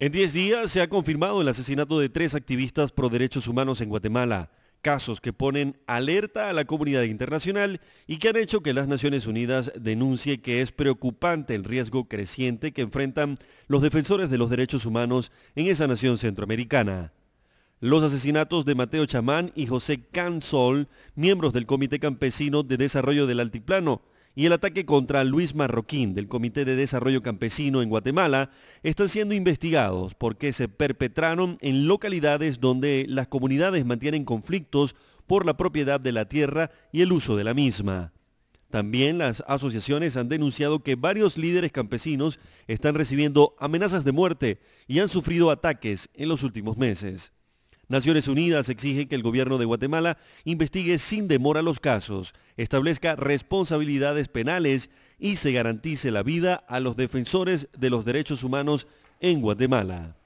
En 10 días se ha confirmado el asesinato de tres activistas pro derechos humanos en Guatemala, casos que ponen alerta a la comunidad internacional y que han hecho que las Naciones Unidas denuncie que es preocupante el riesgo creciente que enfrentan los defensores de los derechos humanos en esa nación centroamericana. Los asesinatos de Mateo Chamán y José Cansol, miembros del Comité Campesino de Desarrollo del Altiplano, y el ataque contra Luis Marroquín del Comité de Desarrollo Campesino en Guatemala están siendo investigados porque se perpetraron en localidades donde las comunidades mantienen conflictos por la propiedad de la tierra y el uso de la misma. También las asociaciones han denunciado que varios líderes campesinos están recibiendo amenazas de muerte y han sufrido ataques en los últimos meses. Naciones Unidas exige que el gobierno de Guatemala investigue sin demora los casos, establezca responsabilidades penales y se garantice la vida a los defensores de los derechos humanos en Guatemala.